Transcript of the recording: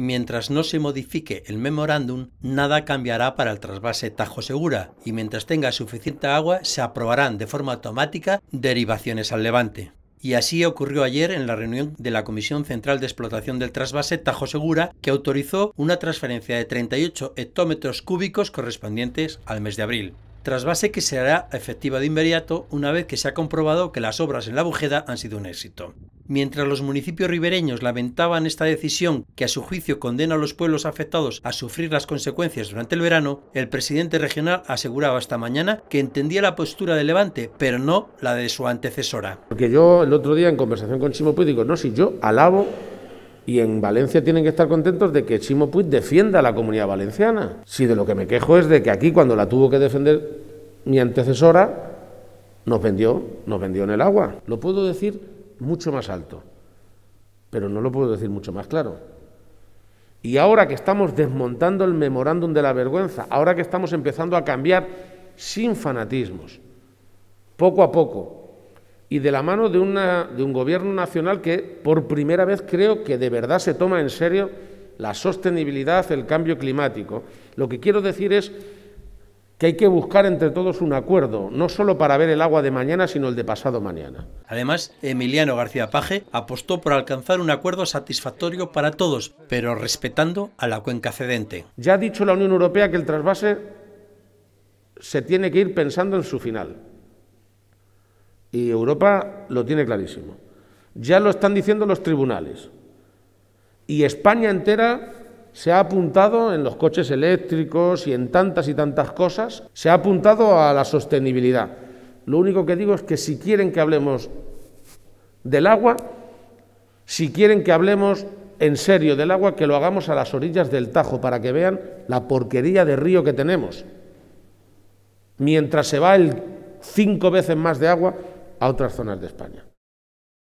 mientras no se modifique el memorándum, nada cambiará para el trasvase Tajo Segura y mientras tenga suficiente agua se aprobarán de forma automática derivaciones al levante. Y así ocurrió ayer en la reunión de la Comisión Central de Explotación del Trasvase Tajo Segura, que autorizó una transferencia de 38 hectómetros cúbicos correspondientes al mes de abril base que se hará efectiva de inmediato una vez que se ha comprobado que las obras en la Bujeda han sido un éxito. Mientras los municipios ribereños lamentaban esta decisión que a su juicio condena a los pueblos afectados a sufrir las consecuencias durante el verano, el presidente regional aseguraba esta mañana que entendía la postura de Levante, pero no la de su antecesora. Porque yo el otro día en conversación con Chimo Puy digo, no, si yo alabo y en Valencia tienen que estar contentos de que Chimo Puig defienda a la comunidad valenciana. Si de lo que me quejo es de que aquí, cuando la tuvo que defender mi antecesora, nos vendió, nos vendió en el agua. Lo puedo decir mucho más alto, pero no lo puedo decir mucho más claro. Y ahora que estamos desmontando el memorándum de la vergüenza, ahora que estamos empezando a cambiar sin fanatismos, poco a poco, y de la mano de, de un gobierno nacional que por primera vez creo que de verdad se toma en serio la sostenibilidad, el cambio climático. Lo que quiero decir es que hay que buscar entre todos un acuerdo, no solo para ver el agua de mañana, sino el de pasado mañana. Además, Emiliano García Paje apostó por alcanzar un acuerdo satisfactorio para todos, pero respetando a la cuenca cedente. Ya ha dicho la Unión Europea que el trasvase se tiene que ir pensando en su final. Y Europa lo tiene clarísimo. Ya lo están diciendo los tribunales. Y España entera se ha apuntado en los coches eléctricos y en tantas y tantas cosas, se ha apuntado a la sostenibilidad. Lo único que digo es que si quieren que hablemos del agua, si quieren que hablemos en serio del agua, que lo hagamos a las orillas del Tajo para que vean la porquería de río que tenemos. Mientras se va el cinco veces más de agua a otras zonas de España.